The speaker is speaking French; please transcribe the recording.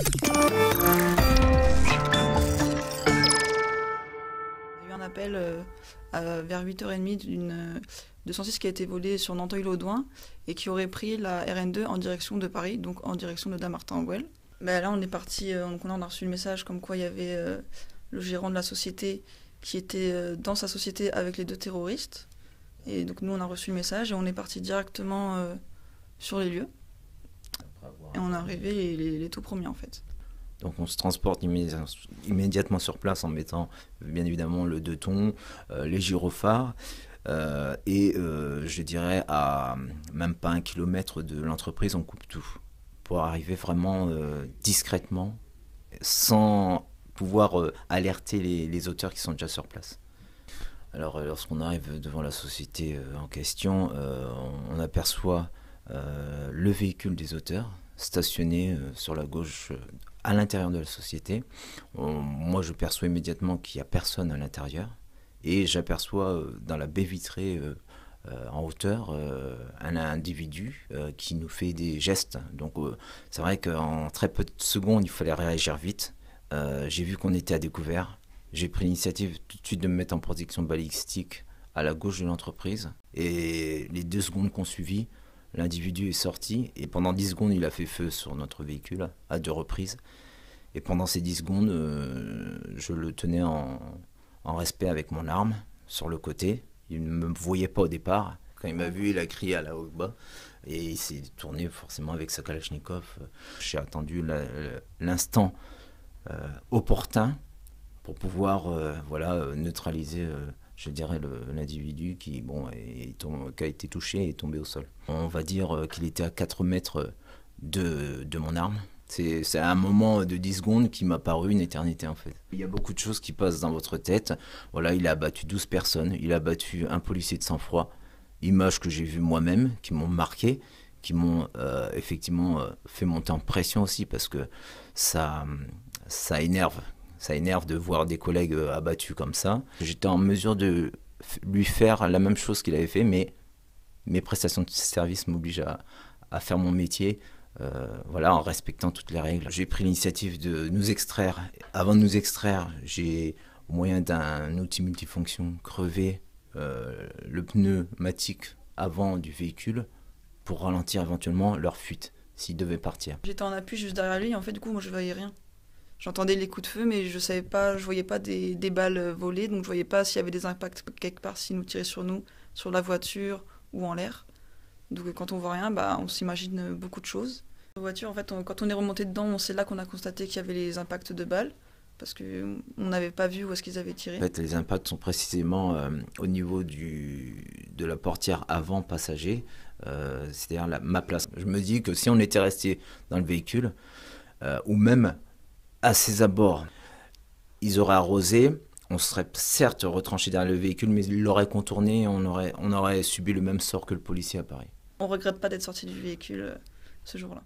Il y a eu un appel euh, vers 8h30 d'une 206 euh, qui a été volée sur Nanteuil-Laudouin et qui aurait pris la RN2 en direction de Paris, donc en direction de Damartin-Well. Bah, là, on est parti, euh, donc on a reçu le message comme quoi il y avait le gérant de la société qui était dans sa société avec les deux terroristes. Et donc nous, on a reçu le message et on est parti directement sur les lieux. Et on arrivait les, les, tout premiers en fait. Donc on se transporte immédiatement sur place en mettant bien évidemment le deux ton euh, les gyrophares. Euh, et euh, je dirais à même pas un kilomètre de l'entreprise, on coupe tout pour arriver vraiment discrètement, sans pouvoir alerter les, les auteurs qui sont déjà sur place. Alors lorsqu'on arrive devant la société en question, on aperçoit euh, le véhicule des auteurs stationné euh, sur la gauche euh, à l'intérieur de la société. moi, je perçois immédiatement qu'il n'y a personne à l'intérieur et j'aperçois dans la baie vitrée en hauteur un individu qui nous fait des gestes. Donc c'est vrai qu'en très peu de secondes, il fallait réagir vite. j'ai vu qu'on était à découvert. J'ai pris l'initiative tout de suite de me mettre en protection balistique à la gauche de l'entreprise. Et les deux secondes qu'on suivit, L'individu est sorti et pendant 10 secondes, il a fait feu sur notre véhicule à deux reprises. Et pendant ces 10 secondes, euh, je le tenais en, respect avec mon arme sur le côté. Il ne me voyait pas au départ. Quand il m'a vu, il a crié à la haut bas et il s'est tourné forcément avec sa Kalachnikov. J'ai attendu l'instant euh, opportun pour pouvoir euh, voilà, neutraliser je dirais, l'individu qui, bon, a été touché et est tombé au sol. On va dire euh, qu'il était à 4 mètres de, mon arme. C'est un moment de 10 secondes qui m'a paru une éternité en fait. Il y a beaucoup de choses qui passent dans votre tête. Voilà, il a abattu 12 personnes, il a abattu un policier de sang-froid. Images que j'ai vues moi-même, qui m'ont marqué, qui m'ont euh, effectivement euh, fait monter en pression aussi parce que ça, ça énerve ça énerve de voir des collègues euh, abattus comme ça. J'étais en mesure de lui faire la même chose qu'il avait fait, mais mes prestations de service m'obligent à, faire mon métier. Euh, voilà, en respectant toutes les règles. J'ai pris l'initiative de nous extraire. Avant de nous extraire, j'ai, au moyen d'un outil multifonction, crevé euh, le le pneumatique avant du véhicule pour ralentir éventuellement leur fuite s'ils devaient partir. J'étais en appui juste derrière lui, et en fait, du coup, moi, je voyais rien. J'entendais les coups de feu, mais je savais pas, je voyais pas des, des balles voler, donc je voyais pas s'il y avait des impacts quelque part, s'ils nous tiraient sur nous, sur la voiture ou en l'air. Donc euh, quand on voit rien, bah, on s'imagine euh, beaucoup de choses. La voiture, en fait, quand on est remonté dedans, c'est là qu'on a constaté qu'il y avait les impacts de balles, parce qu'on euh, n'avait pas vu où est-ce qu'ils avaient tiré. En fait, les impacts sont précisément au niveau du, de la portière avant passager, c'est-à-dire ma place. Je me dis que si on était resté dans le véhicule, ou même à ses abords. Ils auraient arrosé, on serait certes retranché derrière le véhicule, mais ils l'auraient contourné, on on aurait subi le même sort que le policier à Paris. On regrette pas d'être sorti du véhicule euh, ce jour-là.